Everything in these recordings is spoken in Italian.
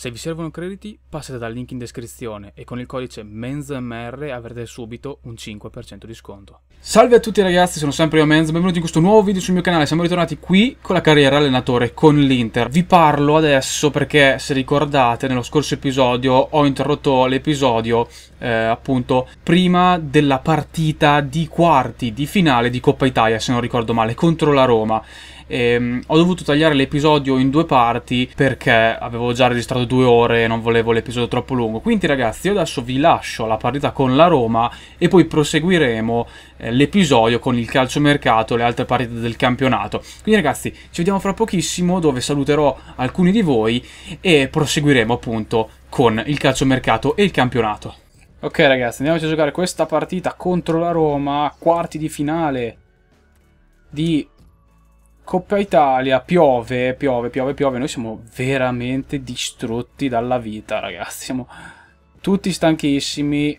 Se vi servono crediti, passate dal link in descrizione e con il codice MENZMR avrete subito un 5% di sconto. Salve a tutti ragazzi, sono sempre io Menz, benvenuti in questo nuovo video sul mio canale. Siamo ritornati qui con la carriera allenatore con l'Inter. Vi parlo adesso perché, se ricordate, nello scorso episodio ho interrotto l'episodio eh, appunto prima della partita di quarti di finale di Coppa Italia, se non ricordo male, contro la Roma e, ehm, ho dovuto tagliare l'episodio in due parti perché avevo già registrato due ore e non volevo l'episodio troppo lungo. Quindi ragazzi, io adesso vi lascio la partita con la Roma e poi proseguiremo eh, l'episodio con il calciomercato e le altre partite del campionato. Quindi ragazzi, ci vediamo fra pochissimo dove saluterò alcuni di voi e proseguiremo appunto con il calciomercato e il campionato. Ok ragazzi, andiamoci a giocare questa partita contro la Roma, quarti di finale di Coppa Italia, piove, piove, piove, piove. Noi siamo veramente distrutti dalla vita, ragazzi. Siamo tutti stanchissimi.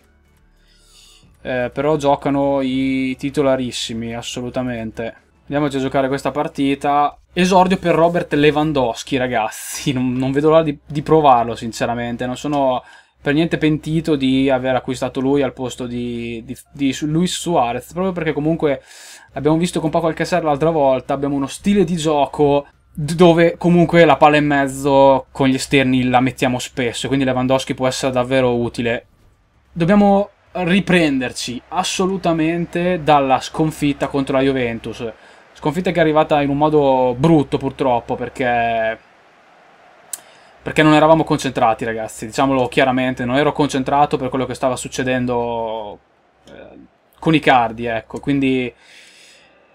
Eh, però giocano i titolarissimi, assolutamente. Andiamoci a giocare questa partita. Esordio per Robert Lewandowski, ragazzi. Non, non vedo l'ora di, di, provarlo, sinceramente. Non sono per niente pentito di aver acquistato lui al posto di, di, di Luis Suarez. Proprio perché comunque abbiamo visto con Paco Alcacer l'altra volta, abbiamo uno stile di gioco dove comunque la palla in mezzo con gli esterni la mettiamo spesso, quindi Lewandowski può essere davvero utile. Dobbiamo riprenderci assolutamente dalla sconfitta contro la Juventus. Sconfitta che è arrivata in un modo brutto purtroppo perché perché non eravamo concentrati ragazzi, diciamolo chiaramente, non ero concentrato per quello che stava succedendo eh, con i cardi, ecco, quindi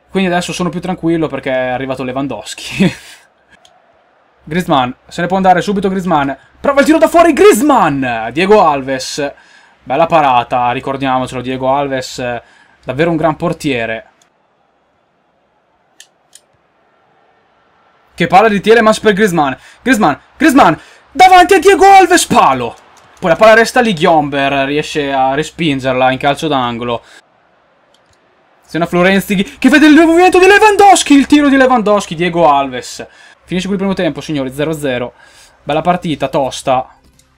quindi adesso sono più tranquillo perché è arrivato Lewandowski. Griezmann, se ne può andare subito Griezmann. Prova il tiro da fuori Griezmann! Diego Alves. Bella parata, ricordiamocelo, Diego Alves, davvero un gran portiere. Che palla di Tielemans per Griezmann. Griezmann, Griezmann, davanti a Diego Alves, palo! Poi la palla resta lì, Ghiomber riesce a respingerla in calcio d'angolo. Azione Florenzi che vede il movimento di Lewandowski, il tiro di Lewandowski, Diego Alves. Finisce qui il primo tempo, signori, 0-0. Bella partita, tosta.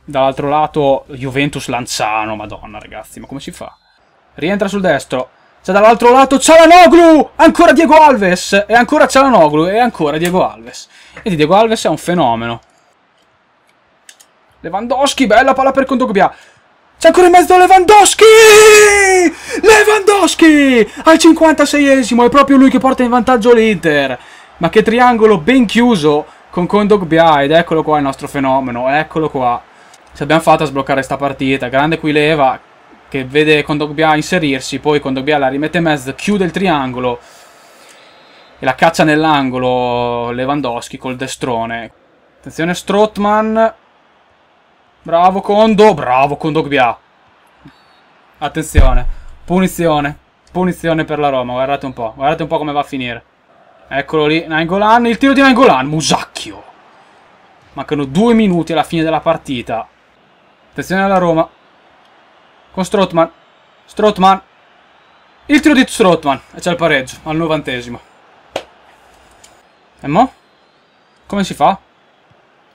Dall'altro lato Juventus Lanciano, madonna ragazzi, ma come si fa? Rientra sul destro. C'è dall'altro lato Cialanoglu! Ancora Diego Alves! E ancora Cialanoglu! E ancora Diego Alves! E di Diego Alves è un fenomeno. Lewandowski, bella palla per Condogobia! C'è ancora in mezzo Lewandowski! Al 56esimo è proprio lui che porta in vantaggio l'Inter. Ma che triangolo ben chiuso con Kondogbia ed eccolo qua il nostro fenomeno, eccolo qua. ci abbiamo fatto a sbloccare sta partita, grande qui leva che vede Kondogbia inserirsi, poi Kondogbia la rimette in mezzo, chiude il triangolo e la caccia nell'angolo Lewandowski col destrone. Attenzione Strotman, bravo Kondo, bravo Kondogbia. Attenzione, punizione punizione per la Roma, guardate un po', guardate un po' come va a finire. Eccolo lì, Nangolan, il tiro di Nangolan, Musacchio. Mancano due minuti alla fine della partita. Attenzione alla Roma. Con Strotman. Strotman. Il tiro di Strotman. E c'è il pareggio al novantesimo. E mo? Come si fa?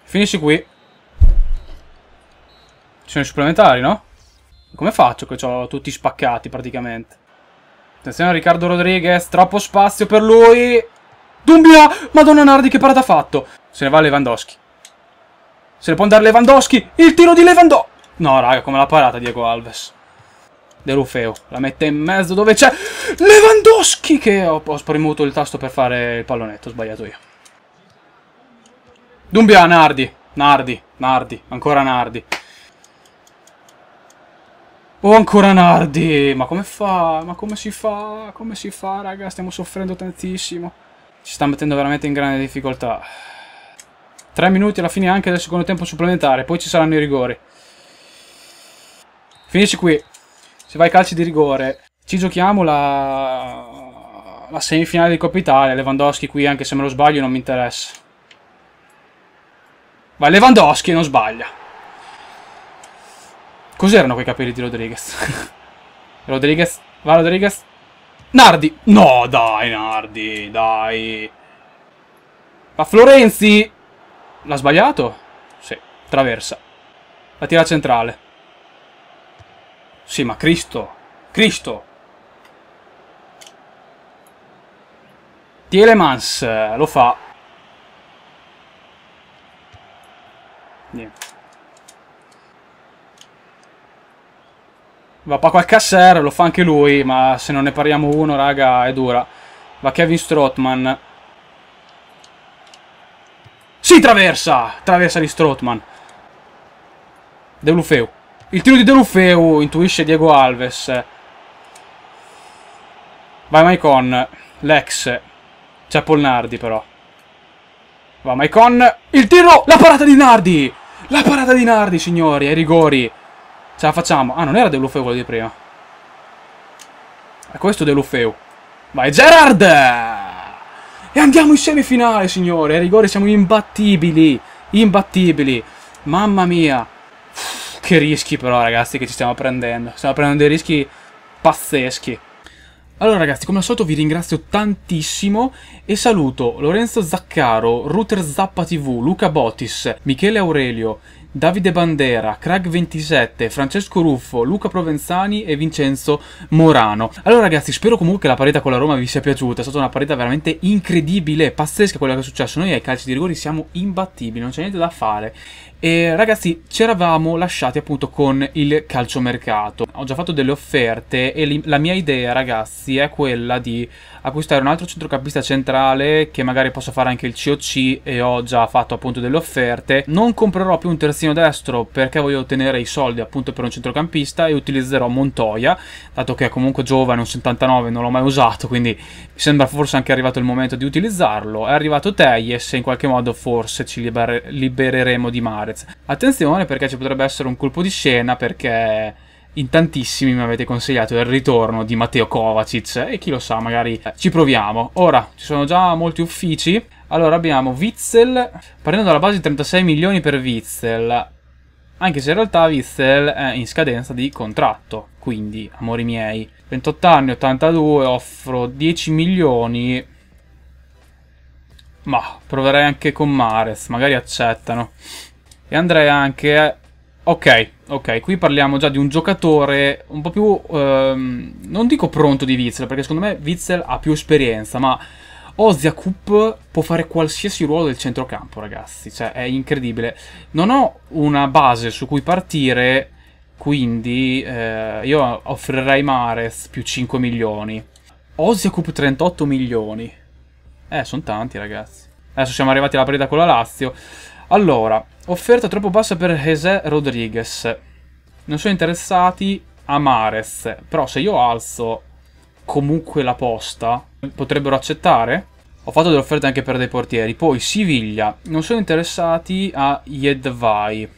Finisci qui. Ci sono i supplementari, no? Come faccio che ho tutti spaccati praticamente? Attenzione a Riccardo Rodriguez, troppo spazio per lui. Dumbia! Madonna Nardi che parata ha fatto. Se ne va Lewandowski. Se ne può andare Lewandowski. Il tiro di Lewandowski. No, raga, come l'ha parata Diego Alves. De Rufeo. La mette in mezzo dove c'è Lewandowski che ho, ho spremuto il tasto per fare il pallonetto, ho sbagliato io. Dumbia, Nardi, Nardi, Nardi, ancora Nardi. Oh, ancora Nardi! Ma come fa? Ma come si fa? Come si fa, raga? Stiamo soffrendo tantissimo. Ci sta mettendo veramente in grande difficoltà. Tre minuti alla fine anche del secondo tempo supplementare. Poi ci saranno i rigori. Finisci qui. Se vai calci di rigore. Ci giochiamo la, la semifinale di Coppa Italia. Lewandowski qui, anche se me lo sbaglio, non mi interessa. Vai Lewandowski non sbaglia. Cos'erano quei capelli di Rodriguez? Rodriguez, va Rodriguez. Nardi! No, dai, Nardi, dai. Ma Florenzi! L'ha sbagliato? Sì, traversa. La tira centrale. Sì, ma Cristo! Cristo! Tielemans eh, lo fa. Niente. Va Paco Alcacer, lo fa anche lui, ma se non ne parliamo uno, raga, è dura. Va Kevin Strottman. Si traversa! Traversa di De Lufeu. Il tiro di De Lufeu intuisce Diego Alves. Vai Maicon. Lex. C'è Polnardi però. Va Maicon. Il tiro! La parata di Nardi! La parata di Nardi, signori, ai rigori. Ce la facciamo. Ah, non era dell'Ufeo quello di prima. È questo dell'Ufeo. Vai, Gerard! E andiamo in semifinale, signore. A rigore siamo imbattibili. Imbattibili. Mamma mia. che rischi però, ragazzi, che ci stiamo prendendo. Stiamo prendendo dei rischi pazzeschi. Allora ragazzi, come al solito vi ringrazio tantissimo e saluto Lorenzo Zaccaro, Router Zappa TV, Luca Botis, Michele Aurelio, Davide Bandera, crag 27 Francesco Ruffo, Luca Provenzani e Vincenzo Morano. Allora ragazzi, spero comunque che la partita con la Roma vi sia piaciuta, è stata una partita veramente incredibile, pazzesca quella che è successa. Noi ai calci di rigori siamo imbattibili, non c'è niente da fare. E ragazzi, ci eravamo lasciati appunto con il calciomercato. Ho già fatto delle offerte e la mia idea, ragazzi, è quella di acquistare un altro centrocampista centrale che magari possa fare anche il COC e ho già fatto appunto delle offerte. Non comprerò più un terzino destro perché voglio ottenere i soldi appunto per un centrocampista e utilizzerò Montoya, dato che è comunque giovane, un 79, non l'ho mai usato, quindi mi sembra forse anche arrivato il momento di utilizzarlo. È arrivato Teyes e in qualche modo forse ci liber libereremo di mare. Suarez. Attenzione perché ci potrebbe essere un colpo di scena perché in tantissimi mi avete consigliato il ritorno di Matteo Kovacic e chi lo sa, magari eh, ci proviamo. Ora, ci sono già molti uffici. Allora abbiamo Witzel, partendo dalla base di 36 milioni per Witzel, anche se in realtà Witzel è in scadenza di contratto, quindi, amori miei, 28 anni, 82, offro 10 milioni, ma proverei anche con Mares, magari accettano. E andrei anche... Eh, ok, ok, qui parliamo già di un giocatore un po' più... Ehm, non dico pronto di Witzel, perché secondo me Witzel ha più esperienza, ma Oziakup può fare qualsiasi ruolo del centrocampo, ragazzi. Cioè, è incredibile. Non ho una base su cui partire, quindi eh, io offrirei Mares più 5 milioni. Oziakup 38 milioni. Eh, sono tanti, ragazzi. Adesso siamo arrivati alla preda con la Lazio. Allora, offerta troppo bassa per José Rodriguez. Non sono interessati a Marez, però se io alzo comunque la posta, potrebbero accettare? Ho fatto delle offerte anche per dei portieri. Poi Siviglia, non sono interessati a Jedvai.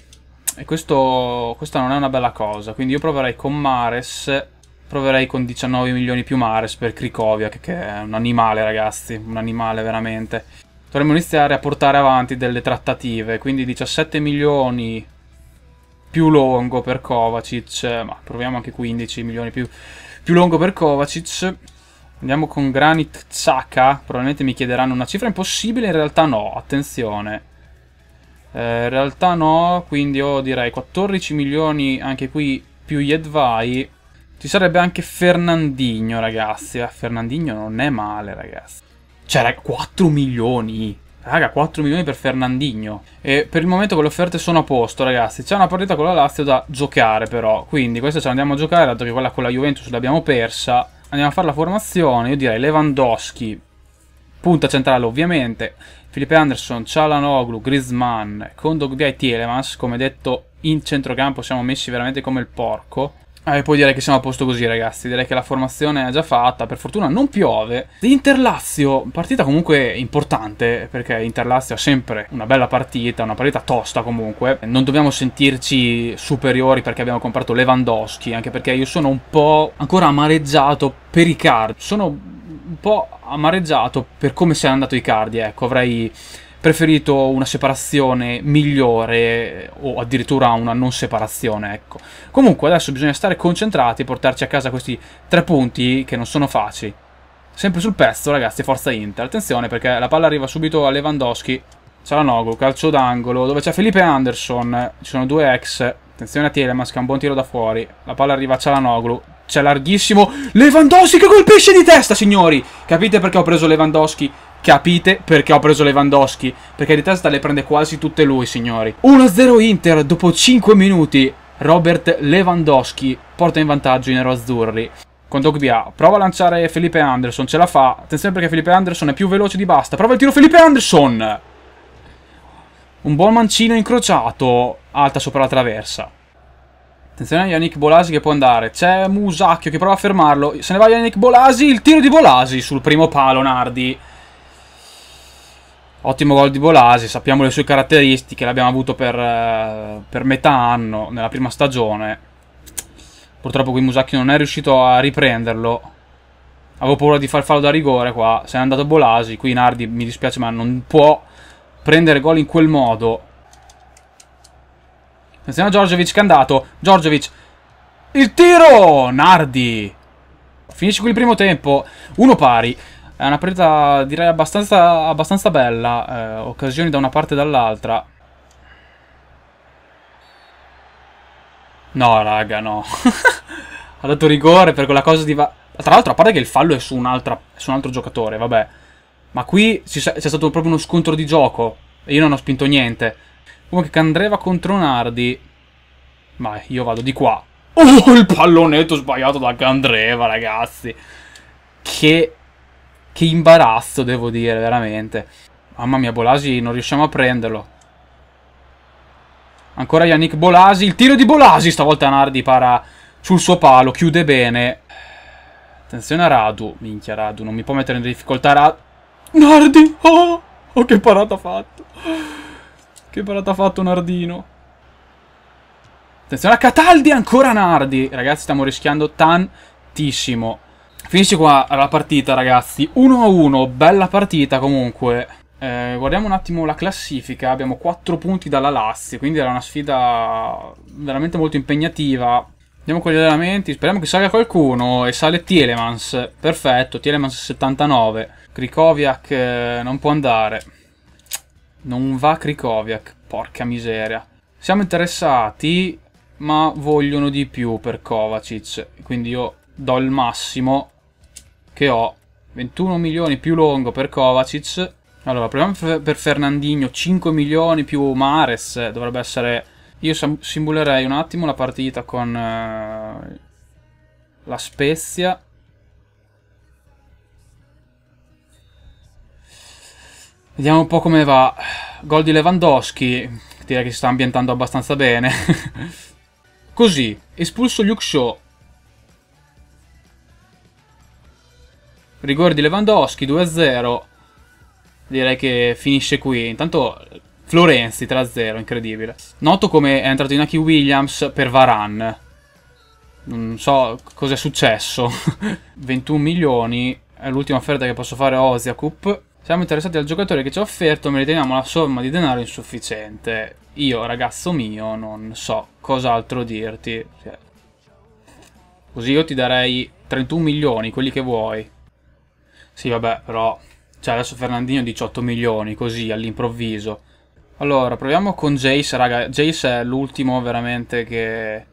E questo, questa non è una bella cosa. Quindi io proverei con Mares, proverei con 19 milioni più Mares per Cricovia, che è un animale ragazzi, un animale veramente dovremmo iniziare a portare avanti delle trattative, quindi 17 milioni più lungo per Kovacic, ma proviamo anche 15 milioni più, più lungo per Kovacic. Andiamo con Granit Xhaka, probabilmente mi chiederanno una cifra impossibile, in realtà no, attenzione. Eh, in realtà no, quindi io direi 14 milioni anche qui più Yedvai. Ci sarebbe anche Fernandinho, ragazzi. Eh, Fernandinho non è male, ragazzi. Cioè, raga, 4 milioni. Raga, 4 milioni per Fernandinho. E per il momento con le offerte sono a posto, ragazzi. C'è una partita con la Lazio da giocare, però. Quindi questa ce la andiamo a giocare, dato che quella con la Juventus l'abbiamo persa. Andiamo a fare la formazione. Io direi Lewandowski, punta centrale ovviamente. Filipe Anderson, Cialanoglu, Griezmann, Kondogbia e Telemans. Come detto, in centrocampo siamo messi veramente come il porco. Eh, poi direi che siamo a posto così, ragazzi. Direi che la formazione è già fatta. Per fortuna non piove. Interlazio, partita comunque importante, perché Interlazio ha sempre una bella partita, una partita tosta comunque. Non dobbiamo sentirci superiori perché abbiamo comprato Lewandowski, anche perché io sono un po' ancora amareggiato per Icardi. Sono un po' amareggiato per come sia andato Icardi, ecco. Avrei preferito una separazione migliore eh, o addirittura una non separazione, ecco. Comunque adesso bisogna stare concentrati e portarci a casa questi tre punti che non sono facili. Sempre sul pezzo, ragazzi, forza Inter. Attenzione perché la palla arriva subito a Lewandowski. C'è la Cialanoglu, calcio d'angolo, dove c'è Felipe Anderson. Ci sono due ex. Attenzione a Telemans, che ha un buon tiro da fuori. La palla arriva a Cialanoglu. C'è larghissimo. Lewandowski che colpisce di testa, signori! Capite perché ho preso Lewandowski? Capite perché ho preso Lewandowski, perché di testa le prende quasi tutte lui, signori. 1-0 Inter dopo 5 minuti. Robert Lewandowski porta in vantaggio i neroazzurri. Con Dogbia prova a lanciare Felipe Anderson, ce la fa. Attenzione perché Felipe Anderson è più veloce di basta. Prova il tiro Felipe Anderson! Un buon mancino incrociato, alta sopra la traversa. Attenzione a Yannick Bolasi che può andare. C'è Musacchio che prova a fermarlo. Se ne va Yannick Bolasi. Il tiro di Bolasi sul primo palo, Nardi. Ottimo gol di Bolasi, sappiamo le sue caratteristiche, l'abbiamo avuto per, eh, per, metà anno, nella prima stagione. Purtroppo qui Musacchi non è riuscito a riprenderlo. Avevo paura di far fallo da rigore qua, se n'è andato Bolasi, qui Nardi mi dispiace ma non può prendere gol in quel modo. Attenzione a Giorgiovic che è andato, Giorgiovic, il tiro, Nardi, finisce qui il primo tempo, uno pari. È una partita direi abbastanza, abbastanza bella, eh, occasioni da una parte e dall'altra. No, raga, no. ha dato rigore per quella cosa di... Tra l'altro, a parte che il fallo è su, un, su un altro giocatore, vabbè. Ma qui c'è stato proprio uno scontro di gioco. E io non ho spinto niente. Comunque Candreva contro Nardi. Ma io vado di qua. Oh, il pallonetto sbagliato da Candreva, ragazzi. Che che imbarazzo, devo dire, veramente. Mamma mia, Bolasi, non riusciamo a prenderlo. Ancora Yannick Bolasi. Il tiro di Bolasi, stavolta Nardi para sul suo palo, chiude bene. Attenzione a Radu. Minchia, Radu, non mi può mettere in difficoltà Radu. Nardi! Oh! oh, che parata ha fatto. Che parata ha fatto Nardino. Attenzione a Cataldi, ancora Nardi. Ragazzi, stiamo rischiando tantissimo. Finisce qua la partita, ragazzi. 1-1, a bella partita comunque. Eh, guardiamo un attimo la classifica. Abbiamo 4 punti dalla Lazio, quindi era una sfida veramente molto impegnativa. Andiamo con gli allenamenti. Speriamo che salga qualcuno. E sale Tielemans. Perfetto, Tielemans 79. Krikoviak eh, non può andare. Non va Krikoviak, porca miseria. Siamo interessati, ma vogliono di più per Kovacic. Quindi io do il massimo che ho 21 milioni più Longo per Kovacic. Allora, proviamo per Fernandinho, 5 milioni più Mares, eh, dovrebbe essere... Io simulerei un attimo la partita con uh, la Spezia. Vediamo un po' come va. Gol di Lewandowski, direi che si sta ambientando abbastanza bene. Così, espulso Luke Shaw, Rigore di Lewandowski 2-0. Direi che finisce qui. Intanto Florenzi 3-0, incredibile. Noto come è entrato in Aki Williams per Varan. Non so cos'è successo. 21 milioni è l'ultima offerta che posso fare a Oziakup. Siamo interessati al giocatore che ci ha offerto, ma riteniamo la somma di denaro insufficiente. Io, ragazzo mio, non so cos'altro dirti. Cioè, così io ti darei 31 milioni, quelli che vuoi. Sì, vabbè, però... Cioè, adesso Fernandino 18 milioni, così, all'improvviso. Allora, proviamo con Jace, raga. Jace è l'ultimo veramente che...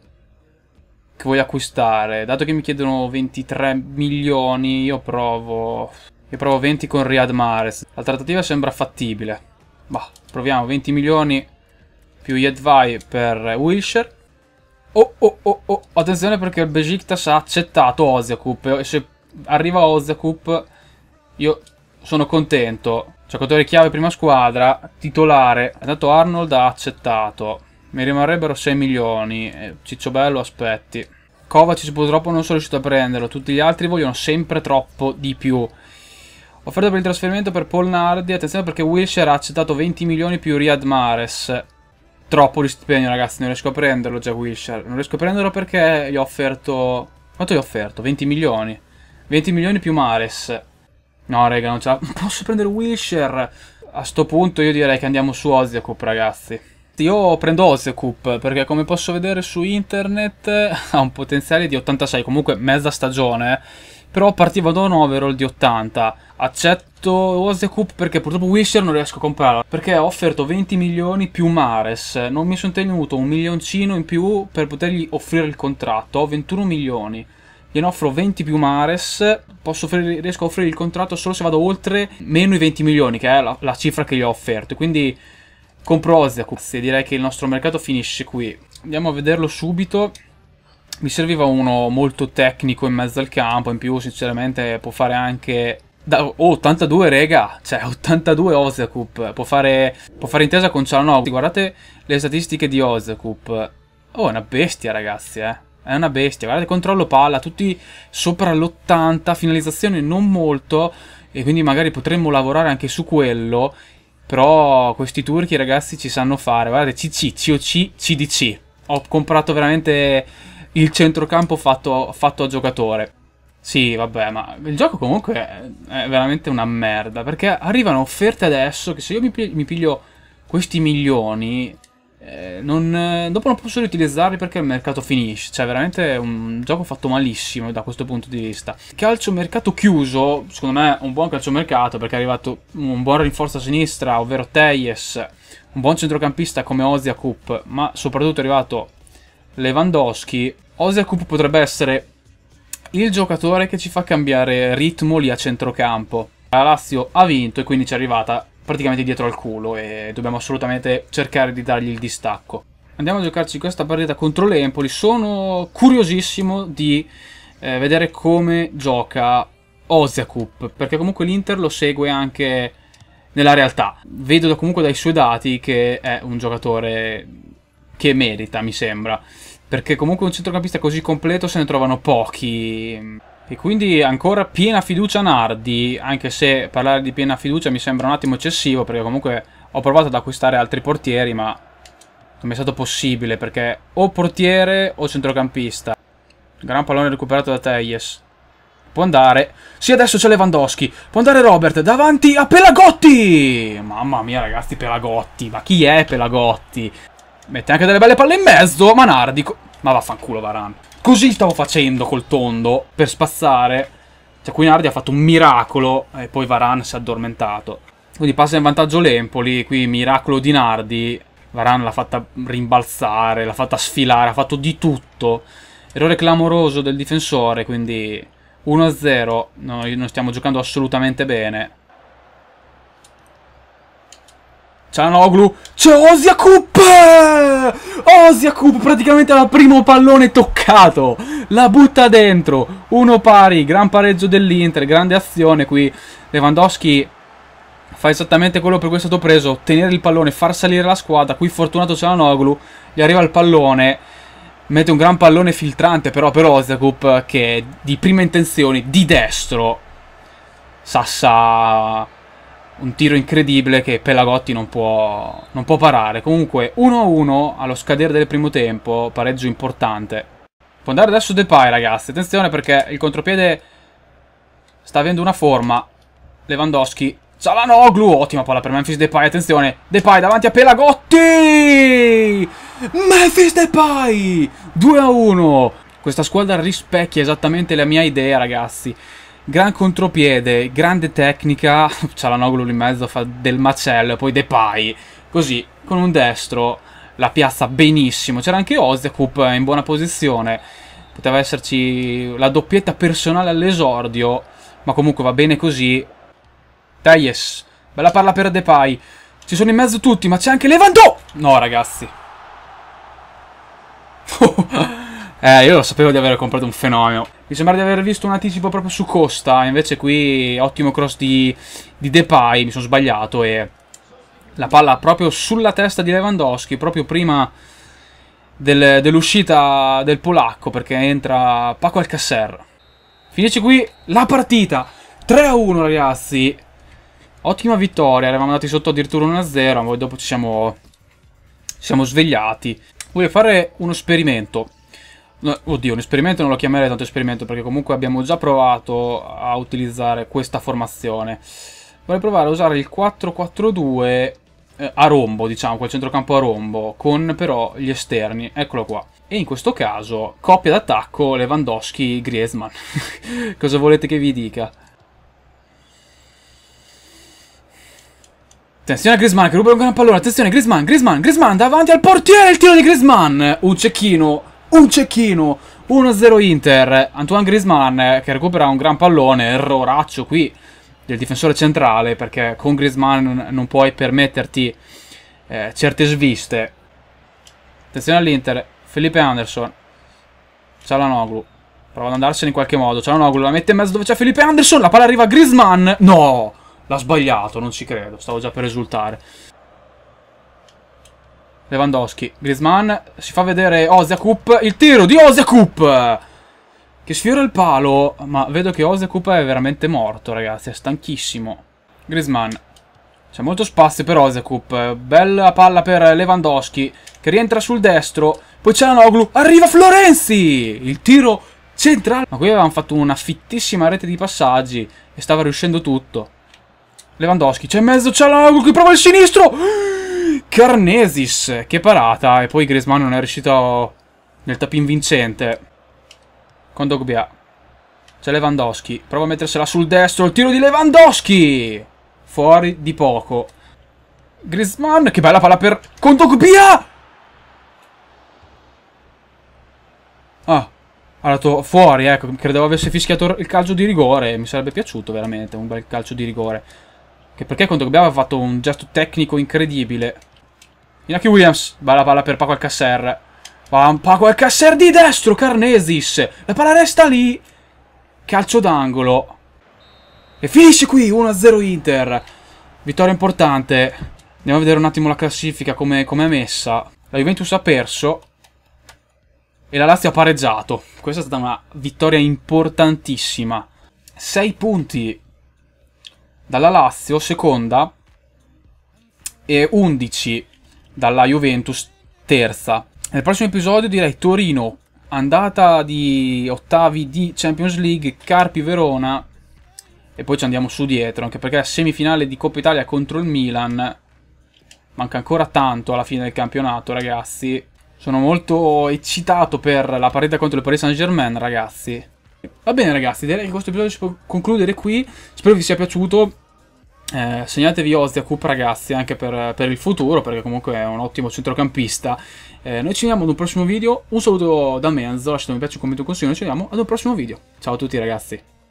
Che voglio acquistare. Dato che mi chiedono 23 milioni, io provo... Io provo 20 con Riyad Mahrez. La trattativa sembra fattibile. Bah, proviamo 20 milioni più Yedvai per Wilshire. Oh, oh, oh, oh, attenzione perché il Bejiktas ha accettato Oziakup e se arriva Oziakup io sono contento. Giocatore chiave prima squadra, titolare. È andato Arnold ha accettato. Mi rimarrebbero 6 milioni. Eh, Ciccio Bello aspetti. Kovacic purtroppo non sono riuscito a prenderlo. Tutti gli altri vogliono sempre troppo di più. Offerta per il trasferimento per Paul Nardi. Attenzione perché Wilshire ha accettato 20 milioni più Riad Mares. Troppo di stipendio ragazzi, non riesco a prenderlo già Wilshire. Non riesco a prenderlo perché gli ho offerto... Quanto gli ho offerto? 20 milioni. 20 milioni più Mares. No, raga, non c'è. Posso prendere Wisher? A sto punto io direi che andiamo su Oziacup, ragazzi. Io prendo Oziacup perché come posso vedere su internet ha un potenziale di 86, comunque mezza stagione. Però partiva da un overall di 80. Accetto Oziacup perché purtroppo Wisher non riesco a comprarlo. Perché ho offerto 20 milioni più Mares. Non mi sono tenuto un milioncino in più per potergli offrire il contratto. Ho 21 milioni gliene offro 20 più Mares, offrire, riesco a offrire il contratto solo se vado oltre meno i 20 milioni, che è la, la cifra che gli ho offerto. Quindi compro Oziaku. e direi che il nostro mercato finisce qui. Andiamo a vederlo subito. Mi serviva uno molto tecnico in mezzo al campo, in più sinceramente può fare anche da, oh, 82 rega, cioè 82 Ozakup, può fare, può fare intesa con Cialanov. Guardate le statistiche di Ozakup. Oh, è una bestia ragazzi, eh. È una bestia, guardate, controllo palla, tutti sopra l'80, finalizzazione non molto, e quindi magari potremmo lavorare anche su quello, però questi turchi ragazzi ci sanno fare, guardate, CC, COC, CDC. Ho comprato veramente il centrocampo fatto, fatto a giocatore. Sì, vabbè, ma il gioco comunque è veramente una merda, perché arrivano offerte adesso che se io mi, mi piglio questi milioni eh, non, eh, dopo non posso riutilizzarli perché il mercato finisce, cioè veramente è un gioco fatto malissimo da questo punto di vista. Calciomercato chiuso, secondo me un buon calciomercato perché è arrivato un buon rinforzo a sinistra, ovvero Teyes, un buon centrocampista come Oziakup, ma soprattutto è arrivato Lewandowski. Oziakup potrebbe essere il giocatore che ci fa cambiare ritmo lì a centrocampo. La Lazio ha vinto e quindi ci è arrivata praticamente dietro al culo e dobbiamo assolutamente cercare di dargli il distacco. Andiamo a giocarci questa partita contro l'Empoli, sono curiosissimo di eh, vedere come gioca Oziakup, perché comunque l'Inter lo segue anche nella realtà. Vedo comunque dai suoi dati che è un giocatore che merita, mi sembra, perché comunque un centrocampista così completo se ne trovano pochi e quindi ancora piena fiducia Nardi, anche se parlare di piena fiducia mi sembra un attimo eccessivo, perché comunque ho provato ad acquistare altri portieri, ma non mi è stato possibile, perché o portiere o centrocampista. Gran pallone recuperato da Tejes. Può andare. Sì, adesso c'è Lewandowski. Può andare Robert davanti a Pelagotti. Mamma mia, ragazzi, Pelagotti. Ma chi è Pelagotti? Mette anche delle belle palle in mezzo. ma Nardi... Ma vaffanculo, Varane. Così stavo facendo col tondo per spazzare. Cioè Quinardi ha fatto un miracolo e poi Varan si è addormentato. Quindi passa in vantaggio l'Empoli, qui miracolo di Nardi. Varan l'ha fatta rimbalzare, l'ha fatta sfilare, ha fatto di tutto. Errore clamoroso del difensore, quindi 1-0, noi non stiamo giocando assolutamente bene. Cianoglu, c'è Osiakup! Osiakup praticamente al primo pallone toccato, la butta dentro, uno pari, gran pareggio dell'Inter, grande azione qui, Lewandowski fa esattamente quello per cui è stato preso, tenere il pallone, far salire la squadra, qui fortunato Cianoglu, gli arriva il pallone, mette un gran pallone filtrante però per Osiakup che di prime intenzioni, di destro, Sassa un tiro incredibile che Pelagotti non può, non può parare. Comunque 1-1 allo scadere del primo tempo, pareggio importante. Può andare adesso Depay ragazzi, attenzione perché il contropiede sta avendo una forma. Lewandowski, Zalanoglu, ottima palla per Memphis Depay, attenzione, Depay davanti a Pelagotti! Memphis Depay! 2-1! Questa squadra rispecchia esattamente la mia idea ragazzi. Gran contropiede, grande tecnica, Cialanoglu lì in mezzo fa del macello, poi Depay, così, con un destro la piazza benissimo. C'era anche Ozekup in buona posizione, poteva esserci la doppietta personale all'esordio, ma comunque va bene così. Tayes, bella palla per Depay, ci sono in mezzo tutti, ma c'è anche Levandò! No ragazzi. Oh, eh, io lo sapevo di aver comprato un fenomeno. Mi sembra di aver visto un anticipo proprio su Costa, invece qui ottimo cross di, di Depay, mi sono sbagliato e la palla proprio sulla testa di Lewandowski, proprio prima del, dell'uscita del polacco, perché entra Paco Alcacer. Finisce qui la partita, 3-1 ragazzi, ottima vittoria, eravamo andati sotto addirittura 1-0, ma poi dopo ci siamo, ci siamo svegliati. Voglio fare uno esperimento. Oddio, un esperimento non lo chiamerei tanto esperimento perché comunque abbiamo già provato a utilizzare questa formazione. Vorrei provare a usare il 4-4-2 eh, a rombo, diciamo, quel centrocampo a rombo, con però gli esterni. Eccolo qua. E in questo caso, coppia d'attacco Lewandowski-Griezmann. Cosa volete che vi dica? Attenzione a Griezmann che ruba un gran pallone, attenzione Griezmann, Griezmann, Griezmann davanti al portiere il tiro di Griezmann! Un cecchino un cecchino, 1-0 Inter, Antoine Griezmann che recupera un gran pallone, erroraccio qui del difensore centrale perché con Griezmann non puoi permetterti eh, certe sviste. Attenzione all'Inter, Felipe Anderson, Cialanoglu, prova ad andarsene in qualche modo, Cialanoglu la mette in mezzo dove c'è Felipe Anderson, la palla arriva a Griezmann no, l'ha sbagliato, non ci credo, stavo già per esultare. Lewandowski, Griezmann, si fa vedere Oziakup, il tiro di Oziakup! Che sfiora il palo, ma vedo che Oziakup è veramente morto ragazzi, è stanchissimo. Griezmann, c'è molto spazio per Oziakup, bella palla per Lewandowski, che rientra sul destro, poi c'è Anoglu, arriva Florenzi! Il tiro centrale, ma qui avevamo fatto una fittissima rete di passaggi e stava riuscendo tutto. Lewandowski, c'è in mezzo, c'è Anoglu che prova il sinistro! Carnesis, che parata. E poi Griezmann non è riuscito nel tapin vincente. Con Dogbia. C'è Lewandowski. Prova a mettersela sul destro. Il tiro di Lewandowski! Fuori di poco. Griezmann, che bella palla per... Con Dogbia! Ah, ha dato fuori, ecco, credevo avesse fischiato il calcio di rigore, mi sarebbe piaciuto veramente un bel calcio di rigore. Che perché con Dogbia aveva fatto un gesto tecnico incredibile. Inaki Williams, bella palla per Paco Alcacer. Va un Paco Alcacer di destro, Carnesis. La palla resta lì. Calcio d'angolo. E finisce qui, 1-0 Inter. Vittoria importante. Andiamo a vedere un attimo la classifica, come com è messa. La Juventus ha perso. E la Lazio ha pareggiato. Questa è stata una vittoria importantissima. 6 punti dalla Lazio, seconda. E 11 punti dalla Juventus terza. Nel prossimo episodio direi Torino, andata di ottavi di Champions League, Carpi Verona e poi ci andiamo su dietro, anche perché la semifinale di Coppa Italia contro il Milan manca ancora tanto alla fine del campionato, ragazzi. Sono molto eccitato per la partita contro il Paris Saint-Germain, ragazzi. Va bene, ragazzi, direi che questo episodio si può concludere qui. Spero vi sia piaciuto. Eh, segnatevi Cup ragazzi anche per, per, il futuro perché comunque è un ottimo centrocampista. Eh, noi ci vediamo ad un prossimo video, un saluto da Menzo, lasciate un mi piace, un commento, un consiglio, noi ci vediamo ad un prossimo video. Ciao a tutti ragazzi!